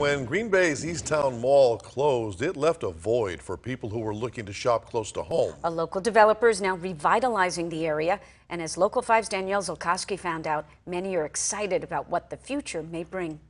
When Green Bay's Easttown Mall closed, it left a void for people who were looking to shop close to home. A local developer is now revitalizing the area, and as Local 5's Danielle Zolkowski found out, many are excited about what the future may bring.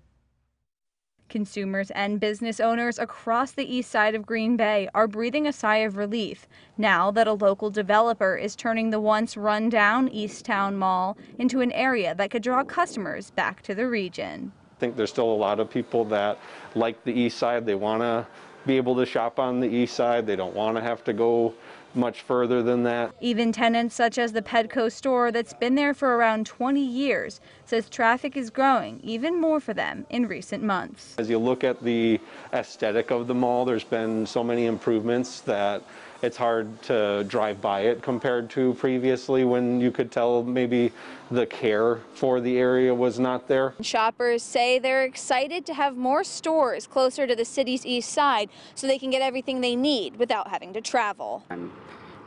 Consumers and business owners across the east side of Green Bay are breathing a sigh of relief now that a local developer is turning the once run-down Easttown Mall into an area that could draw customers back to the region think there's still a lot of people that like the east side. They want to be able to shop on the east side. They don't want to have to go much further than that. Even tenants such as the Pedco store that's been there for around 20 years says traffic is growing even more for them in recent months. As you look at the aesthetic of the mall, there's been so many improvements that it's hard to drive by it compared to previously when you could tell maybe the care for the area was not there. Shoppers say they're excited to have more stores closer to the city's east side so they can get everything they need without having to travel. I'm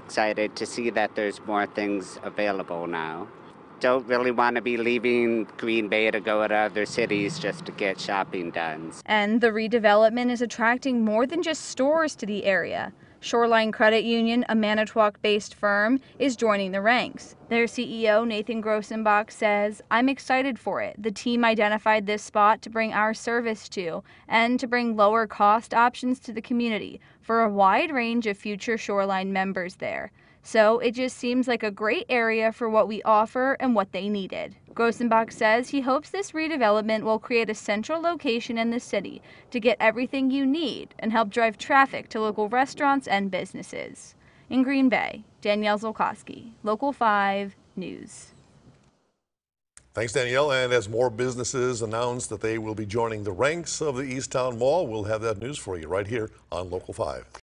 excited to see that there's more things available now. Don't really want to be leaving Green Bay to go to other cities just to get shopping done. And the redevelopment is attracting more than just stores to the area. Shoreline Credit Union, a Manitowoc based firm, is joining the ranks. Their CEO, Nathan Grossenbach, says, I'm excited for it. The team identified this spot to bring our service to and to bring lower cost options to the community for a wide range of future Shoreline members there. So it just seems like a great area for what we offer and what they needed. Grossenbach says he hopes this redevelopment will create a central location in the city to get everything you need and help drive traffic to local restaurants and businesses. In Green Bay, Danielle Zolkowski, Local 5 News. Thanks, Danielle. And as more businesses announce that they will be joining the ranks of the Easttown Mall, we'll have that news for you right here on Local 5.